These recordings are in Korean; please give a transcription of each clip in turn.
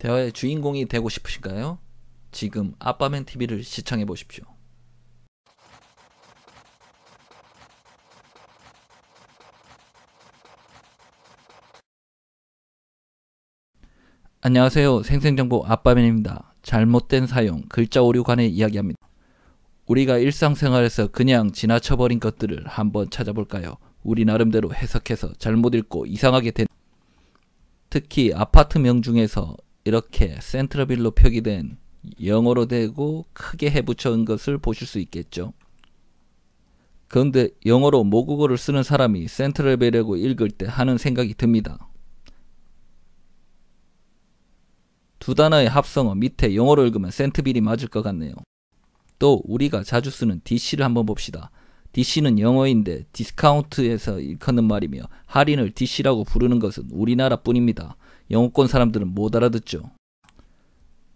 대화의 주인공이 되고 싶으신가요? 지금 아빠맨 TV를 시청해 보십시오. 안녕하세요. 생생정보 아빠맨입니다. 잘못된 사용, 글자 오류 관해 이야기합니다. 우리가 일상생활에서 그냥 지나쳐버린 것들을 한번 찾아볼까요? 우리 나름대로 해석해서 잘못 읽고 이상하게 된 특히 아파트명 중에서 이렇게 센트러빌로 표기된 영어로 되고 크게 해붙여온 것을 보실 수 있겠죠. 그런데 영어로 모국어를 쓰는 사람이 센트럴빌이라고 읽을 때 하는 생각이 듭니다. 두 단어의 합성어 밑에 영어로 읽으면 센트빌이 맞을 것 같네요. 또 우리가 자주 쓰는 DC를 한번 봅시다. DC는 영어인데 디스카운트에서 일컫는 말이며 할인을 DC라고 부르는 것은 우리나라뿐입니다. 영어권 사람들은 못 알아듣죠.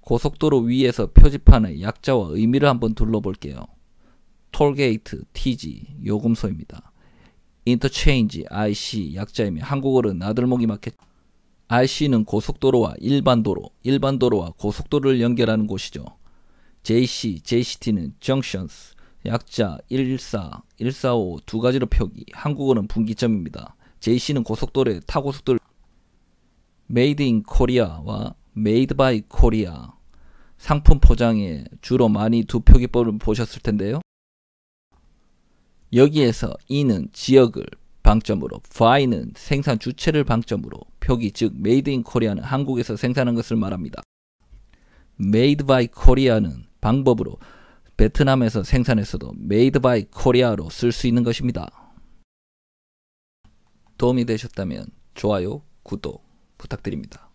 고속도로 위에서 표지판의 약자와 의미를 한번 둘러볼게요. 톨게이트 TG 요금소입니다. 인터체인지 IC 약자이며 한국어로는 나들목이 마켓 IC는 고속도로와 일반도로, 일반도로와 고속도로를 연결하는 곳이죠. JC, JCT는 junctions, 약자 114, 145 두 가지로 표기. 한국어는 분기점입니다. JC는 고속도로에 타고속도로 메이드 인코리아와 메이드 바이 코리아 상품 포장에 주로 많이 두 표기법을 보셨을 텐데요. 여기에서 이는 지역을 방점으로, 파이는 생산 주체를 방점으로 표기 즉 메이드 인코리아는 한국에서 생산한 것을 말합니다. 메이드 바이 코리아는 방법으로 베트남에서 생산했어도 메이드 바이 코리아로 쓸 수 있는 것입니다. 도움이 되셨다면 좋아요, 구독 부탁드립니다.